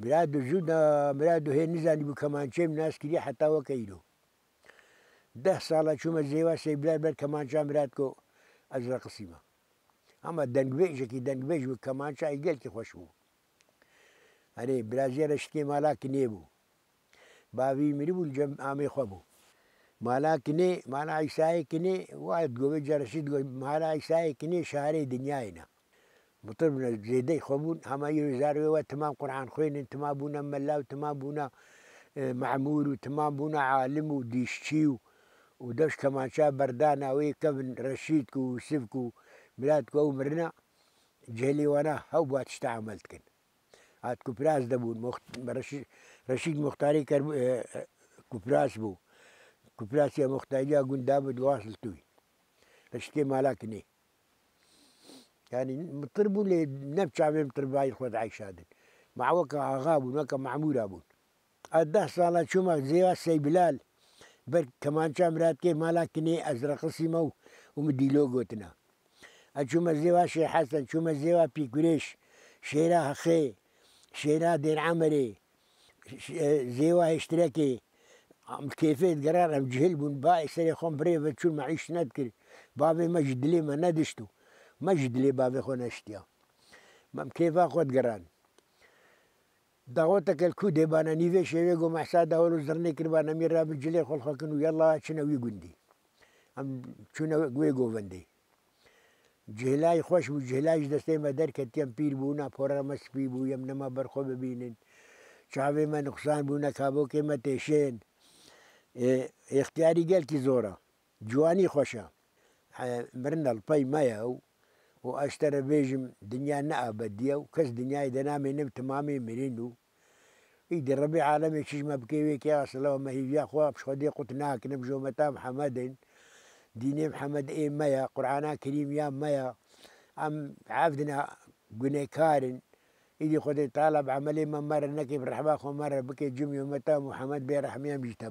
برادو زودا برادو هێ نزانی کەمانچێم ناسکری حتاوە کەیرۆ ده ساڵە چوومە زێوا سێبلار بەر کەمانچان برات کۆ ئەزرە قسیمە ئەمە دەنگبێژێکی دەنگبێژ و کەمانچای گەلکی خۆش بوو هەرێ برازیێرە شتێ مالاکی نێبوو باوی مری بوو جەم ئامێ خۆ بوو مالاکنێ مالا ئایسایەکنێ وایە گۆبێ جەرەشید مالا ئایسایەکنێ شارەی دنیاە بطب زیده خبون همه یه زاروی و تمام قرآن خوینن تمام بونا ملا و تمام بونا معمور و تمام بونا عالم و دیشچی و و دش کمانچا بردانه و کبن رشید کو و سف کو ملاد کو مرنا جهلی وانا هاو باتش تعاملت کن هات کپراس دبون مخت رشید مختاری کر کپراس بو کپراس یا مختاری یا گنداب دواصل توی رشتی مالاک نه ینی متر بوو لێ نەبچاوێ تربایی خۆت عیشادن ماوەکە ئاغا بوون وەکە معمورا بوون ئەده ساڵە چوومە زێوە سەیبلال بەر کەمانچامراتێ مالاکنێ ئەزرەقسیمە و ومە دیلۆ گوتنە ئەچوومە زێوا شێ حەسەن چوومە زێوا پیکورێش شێرا هەخێ شێرا دێرعامەرێ زێوا هێشترەکێ کێفێت گەران ئەم جهل بوون با ئێسەری خۆم برێ بە چوون مەعیش نەت کرد بابێ مەژ دلێمە نەدەشت و مەژد لێ باێ خۆ نەشتیا مەم کێفا خۆت گەران داوەتەکەل کو دێبانە نیوێ شێوێ گۆ مەسا داوەل و زرنێ کردبانە میێرا بجلێ خۆڵخەکن و یاڵا چنەوی گوندی ئەم چونەوە گوێ گۆڤندی جێلای خۆش و جێلاش دەستێمە دەرکەتیم پیر بوو ناپۆرە مەسپی بوو یم نەما بەرخۆ ببینن چاوێ مە نقصان بوو نەکابۆکێمە تێشێن اختیاری گەلکی زۆرە جوانی خۆشە برنەڵپەی مەیە و واشترى بيجم دنيا نقا ديو كس دنيا دنامي نم تمامي مرينو إيدي ربيع عالمي كيش ما بكيويك يا سلام ما هي يا خوا بش دي قلت ناك نبجو متى محمد ديني محمد اي مايا قرآنا كريم يا مايا ام عبدنا قني كارن إيدي خدي طالب عملي ما مرة نكي برحبا خو مرة بكي جمي متى محمد بيرحميا رحمي